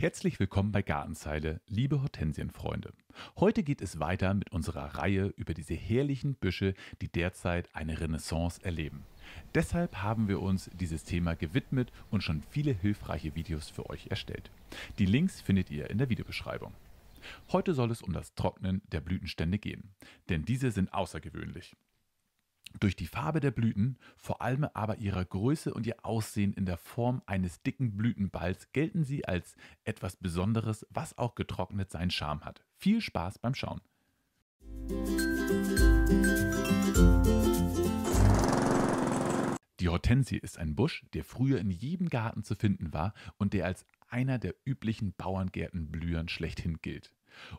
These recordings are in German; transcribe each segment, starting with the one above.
Herzlich willkommen bei Gartenzeile, liebe Hortensienfreunde. Heute geht es weiter mit unserer Reihe über diese herrlichen Büsche, die derzeit eine Renaissance erleben. Deshalb haben wir uns dieses Thema gewidmet und schon viele hilfreiche Videos für euch erstellt. Die Links findet ihr in der Videobeschreibung. Heute soll es um das Trocknen der Blütenstände gehen, denn diese sind außergewöhnlich durch die Farbe der Blüten, vor allem aber ihrer Größe und ihr Aussehen in der Form eines dicken Blütenballs gelten sie als etwas Besonderes, was auch getrocknet seinen Charme hat. Viel Spaß beim Schauen. Die Hortensie ist ein Busch, der früher in jedem Garten zu finden war und der als einer der üblichen Bauerngärtenblühern schlechthin gilt.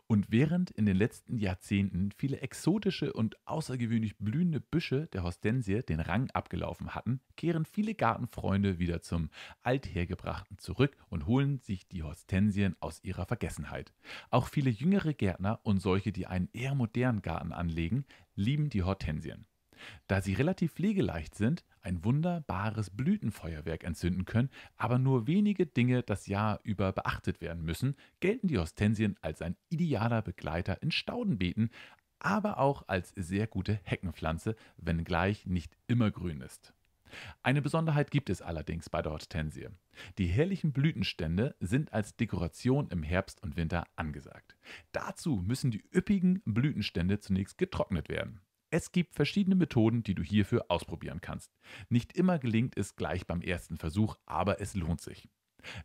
Und während in den letzten Jahrzehnten viele exotische und außergewöhnlich blühende Büsche der Horstensie den Rang abgelaufen hatten, kehren viele Gartenfreunde wieder zum Althergebrachten zurück und holen sich die Hortensien aus ihrer Vergessenheit. Auch viele jüngere Gärtner und solche, die einen eher modernen Garten anlegen, lieben die Hortensien da sie relativ pflegeleicht sind, ein wunderbares Blütenfeuerwerk entzünden können, aber nur wenige Dinge das Jahr über beachtet werden müssen, gelten die Hortensien als ein idealer Begleiter in Staudenbeeten, aber auch als sehr gute Heckenpflanze, wenngleich nicht immer grün ist. Eine Besonderheit gibt es allerdings bei der Hortensie. Die herrlichen Blütenstände sind als Dekoration im Herbst und Winter angesagt. Dazu müssen die üppigen Blütenstände zunächst getrocknet werden. Es gibt verschiedene Methoden, die du hierfür ausprobieren kannst. Nicht immer gelingt es gleich beim ersten Versuch, aber es lohnt sich.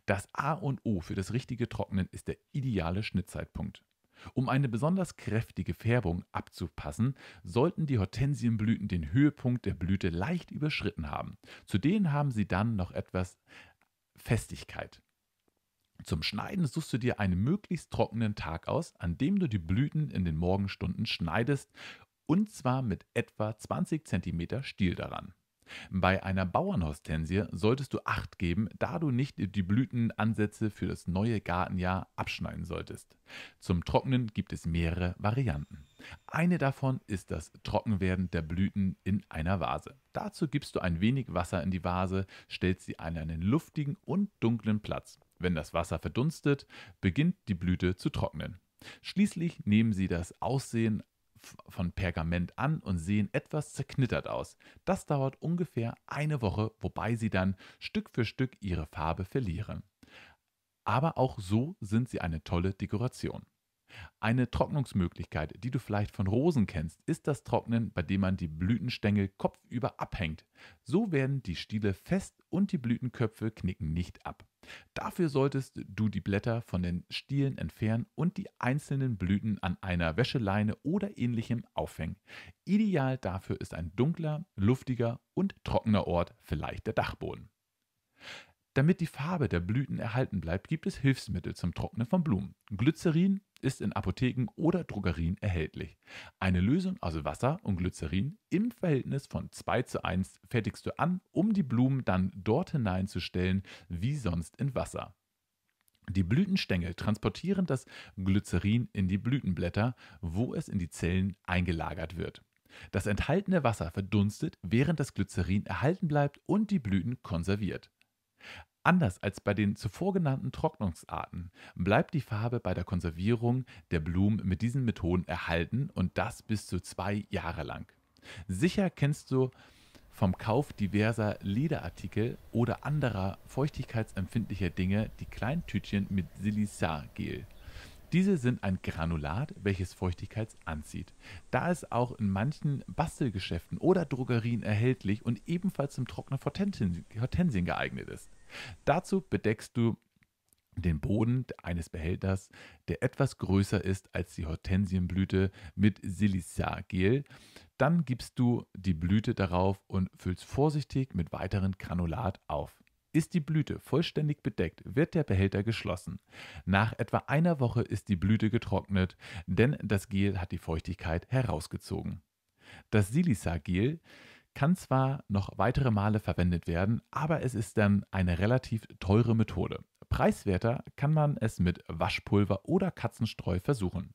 Das A und O für das richtige Trocknen ist der ideale Schnittzeitpunkt. Um eine besonders kräftige Färbung abzupassen, sollten die Hortensienblüten den Höhepunkt der Blüte leicht überschritten haben. Zudem haben sie dann noch etwas Festigkeit. Zum Schneiden suchst du dir einen möglichst trockenen Tag aus, an dem du die Blüten in den Morgenstunden schneidest und zwar mit etwa 20 cm Stiel daran. Bei einer Bauernhostensie solltest du Acht geben, da du nicht die Blütenansätze für das neue Gartenjahr abschneiden solltest. Zum Trocknen gibt es mehrere Varianten. Eine davon ist das Trockenwerden der Blüten in einer Vase. Dazu gibst du ein wenig Wasser in die Vase, stellst sie an einen luftigen und dunklen Platz. Wenn das Wasser verdunstet, beginnt die Blüte zu trocknen. Schließlich nehmen sie das Aussehen von Pergament an und sehen etwas zerknittert aus. Das dauert ungefähr eine Woche, wobei sie dann Stück für Stück ihre Farbe verlieren. Aber auch so sind sie eine tolle Dekoration. Eine Trocknungsmöglichkeit, die du vielleicht von Rosen kennst, ist das Trocknen, bei dem man die Blütenstängel kopfüber abhängt. So werden die Stiele fest und die Blütenköpfe knicken nicht ab. Dafür solltest du die Blätter von den Stielen entfernen und die einzelnen Blüten an einer Wäscheleine oder ähnlichem aufhängen. Ideal dafür ist ein dunkler, luftiger und trockener Ort, vielleicht der Dachboden. Damit die Farbe der Blüten erhalten bleibt, gibt es Hilfsmittel zum Trocknen von Blumen. Glycerin ist in Apotheken oder Drogerien erhältlich. Eine Lösung aus also Wasser und Glycerin im Verhältnis von 2 zu 1 fertigst du an, um die Blumen dann dort hineinzustellen, wie sonst in Wasser. Die Blütenstängel transportieren das Glycerin in die Blütenblätter, wo es in die Zellen eingelagert wird. Das enthaltene Wasser verdunstet, während das Glycerin erhalten bleibt und die Blüten konserviert. Anders als bei den zuvor genannten Trocknungsarten bleibt die Farbe bei der Konservierung der Blumen mit diesen Methoden erhalten und das bis zu zwei Jahre lang. Sicher kennst du vom Kauf diverser Lederartikel oder anderer feuchtigkeitsempfindlicher Dinge die kleinen Tütchen mit Silicagel. Diese sind ein Granulat, welches Feuchtigkeit anzieht. Da es auch in manchen Bastelgeschäften oder Drogerien erhältlich und ebenfalls zum Trocknen von Hortensien geeignet ist. Dazu bedeckst du den Boden eines Behälters, der etwas größer ist als die Hortensienblüte, mit Silicagel. Dann gibst du die Blüte darauf und füllst vorsichtig mit weiteren Granulat auf. Ist die Blüte vollständig bedeckt, wird der Behälter geschlossen. Nach etwa einer Woche ist die Blüte getrocknet, denn das Gel hat die Feuchtigkeit herausgezogen. Das Silicagel kann zwar noch weitere Male verwendet werden, aber es ist dann eine relativ teure Methode. Preiswerter kann man es mit Waschpulver oder Katzenstreu versuchen.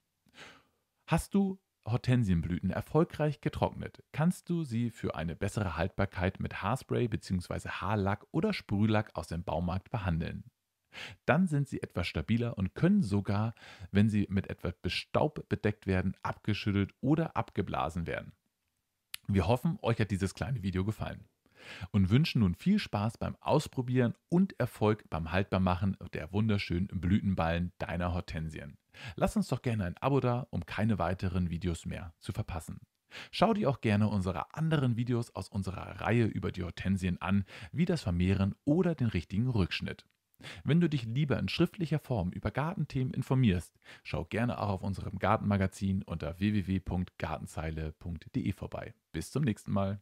Hast du Hortensienblüten erfolgreich getrocknet, kannst du sie für eine bessere Haltbarkeit mit Haarspray bzw. Haarlack oder Sprühlack aus dem Baumarkt behandeln. Dann sind sie etwas stabiler und können sogar, wenn sie mit etwas Staub bedeckt werden, abgeschüttelt oder abgeblasen werden. Wir hoffen, euch hat dieses kleine Video gefallen und wünschen nun viel Spaß beim Ausprobieren und Erfolg beim Haltbarmachen der wunderschönen Blütenballen deiner Hortensien. Lass uns doch gerne ein Abo da, um keine weiteren Videos mehr zu verpassen. Schau dir auch gerne unsere anderen Videos aus unserer Reihe über die Hortensien an, wie das Vermehren oder den richtigen Rückschnitt. Wenn du dich lieber in schriftlicher Form über Gartenthemen informierst, schau gerne auch auf unserem Gartenmagazin unter www.gartenzeile.de vorbei. Bis zum nächsten Mal.